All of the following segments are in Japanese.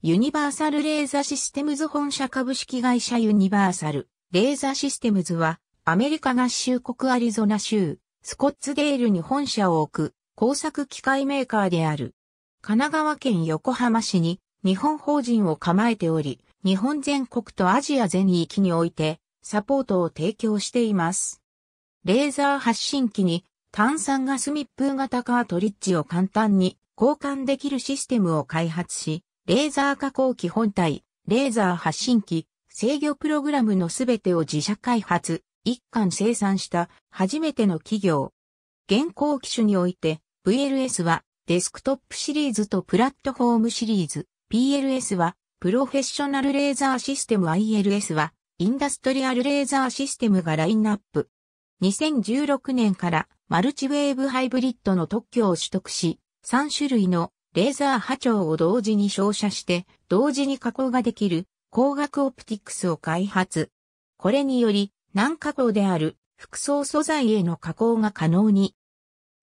ユニバーサルレーザーシステムズ本社株式会社ユニバーサルレーザーシステムズはアメリカ合衆国アリゾナ州スコッツデールに本社を置く工作機械メーカーである。神奈川県横浜市に日本法人を構えており、日本全国とアジア全域においてサポートを提供しています。レーザー発信機に炭酸ガス密封型カートリッジを簡単に交換できるシステムを開発し、レーザー加工機本体、レーザー発信機、制御プログラムのすべてを自社開発、一貫生産した初めての企業。現行機種において VLS はデスクトップシリーズとプラットフォームシリーズ、PLS はプロフェッショナルレーザーシステム ILS はインダストリアルレーザーシステムがラインナップ。2016年からマルチウェーブハイブリッドの特許を取得し、3種類のレーザー波長を同時に照射して、同時に加工ができる光学オプティクスを開発。これにより、難加工である複層素材への加工が可能に。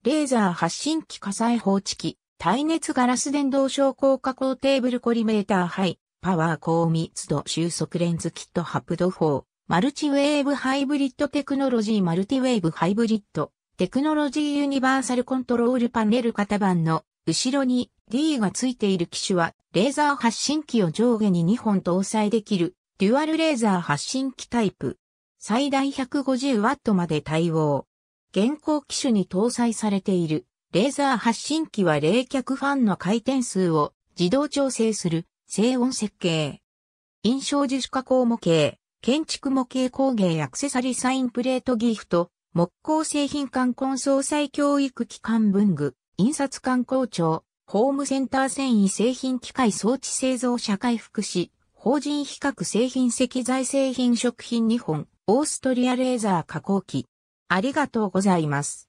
レーザー発信機火災放置機、耐熱ガラス電動昇降加工テーブルコリメーターハイ、パワー高密度収束レンズキットハプド法、マルチウェーブハイブリッドテクノロジーマルティウェーブハイブリッド、テクノロジーユニバーサルコントロールパネル型番の後ろに D がついている機種は、レーザー発信機を上下に2本搭載できる、デュアルレーザー発信機タイプ。最大 150W まで対応。現行機種に搭載されている、レーザー発信機は冷却ファンの回転数を自動調整する、静音設計。印象樹脂加工模型、建築模型工芸アクセサリーサインプレートギフト、木工製品館混総裁教育機関文具。印刷官光庁、ホームセンター繊維製品機械装置製造社会福祉、法人比較製品石材製品食品日本、オーストリアレーザー加工機。ありがとうございます。